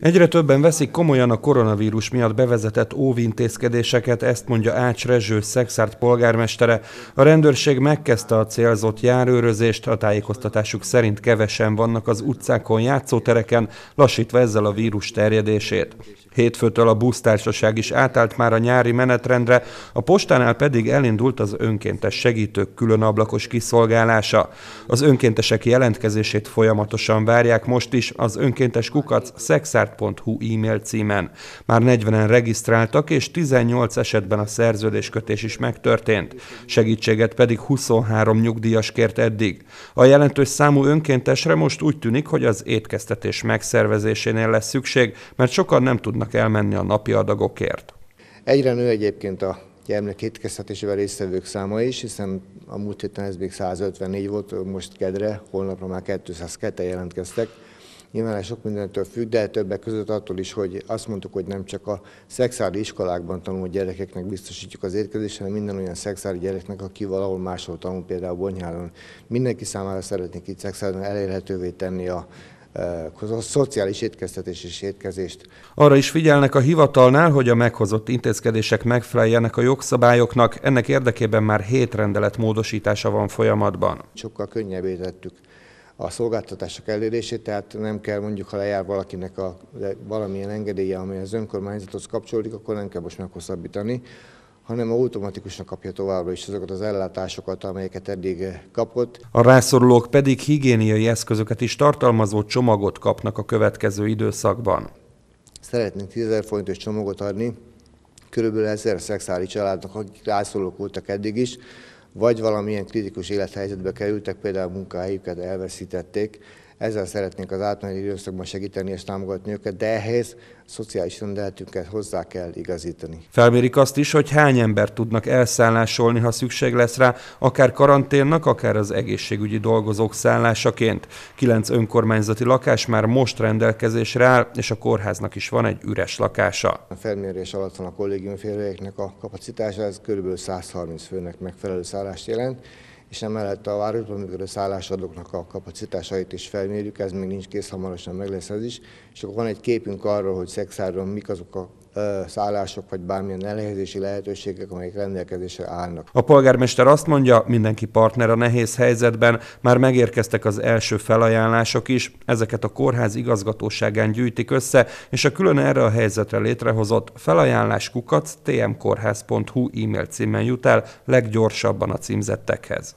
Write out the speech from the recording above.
Egyre többen veszik komolyan a koronavírus miatt bevezetett óvintézkedéseket, ezt mondja Ács Rezső, Szexárt polgármestere. A rendőrség megkezdte a célzott járőrözést, a tájékoztatásuk szerint kevesen vannak az utcákon, játszótereken, lassítva ezzel a vírus terjedését. Hétfőtől a busztársaság is átállt már a nyári menetrendre, a postánál pedig elindult az önkéntes segítők külön ablakos kiszolgálása. Az önkéntesek jelentkezését folyamatosan várják most is, az önkéntes kukac szex lasszárt.hu e-mail címen. Már 40-en regisztráltak, és 18 esetben a szerződéskötés is megtörtént. Segítséget pedig 23 nyugdíjas kért eddig. A jelentős számú önkéntesre most úgy tűnik, hogy az étkeztetés megszervezésénél lesz szükség, mert sokan nem tudnak elmenni a napi adagokért. Egyre nő egyébként a gyermek étkeztetésével résztvevők száma is, hiszen a múlt héten ez még 154 volt, most kedre, holnapra már 202-en jelentkeztek. Nyilván sok mindentől függ, de többek között attól is, hogy azt mondtuk, hogy nem csak a szexuális iskolákban tanuló gyerekeknek biztosítjuk az étkezést, hanem minden olyan szexuális gyereknek, aki valahol máshol tanul, például Bonyhálon, Mindenki számára szeretnék itt szexuálisan elérhetővé tenni a eh, a szociális étkeztetés és étkezést. Arra is figyelnek a hivatalnál, hogy a meghozott intézkedések megfeleljenek a jogszabályoknak, ennek érdekében már hét rendelet módosítása van folyamatban. Sokkal könnyebbé tettük a szolgáltatások elérését, tehát nem kell mondjuk, ha lejár valakinek a, valamilyen engedélye, amely az önkormányzathoz kapcsolódik, akkor nem kell most meghosszabbítani, hanem automatikusan kapja továbbra is azokat az ellátásokat, amelyeket eddig kapott. A rászorulók pedig higiéniai eszközöket is tartalmazó csomagot kapnak a következő időszakban. Szeretnénk 10 ezer forintos csomagot adni, körülbelül ezer szexuális családnak, akik rászorulók voltak eddig is, vagy valamilyen kritikus élethelyzetbe kerültek, például a munkahelyüket elveszítették, ezzel szeretnénk az átmeneti időszakban segíteni és támogatni őket, de ehhez a szociális rendeletünket hozzá kell igazítani. Felmérik azt is, hogy hány ember tudnak elszállásolni, ha szükség lesz rá, akár karanténnak, akár az egészségügyi dolgozók szállásaként. Kilenc önkormányzati lakás már most rendelkezésre áll, és a kórháznak is van egy üres lakása. A felmérés alatt van a kollégiumférjeknek a kapacitása, ez kb. 130 főnek megfelelő szállást jelent és emellett a városban működő szállásadóknak a kapacitásait is felmérjük, ez még nincs kész, hamarosan meg lesz ez is, és akkor van egy képünk arról, hogy szexáron mik azok a szállások, vagy bármilyen elhelyezési lehetőségek, amelyek rendelkezésre állnak. A polgármester azt mondja, mindenki partner a nehéz helyzetben, már megérkeztek az első felajánlások is, ezeket a kórház igazgatóságán gyűjtik össze, és a külön erre a helyzetre létrehozott felajánlás kukac tmkórház.hu e-mail címen jut el leggyorsabban a címzettekhez.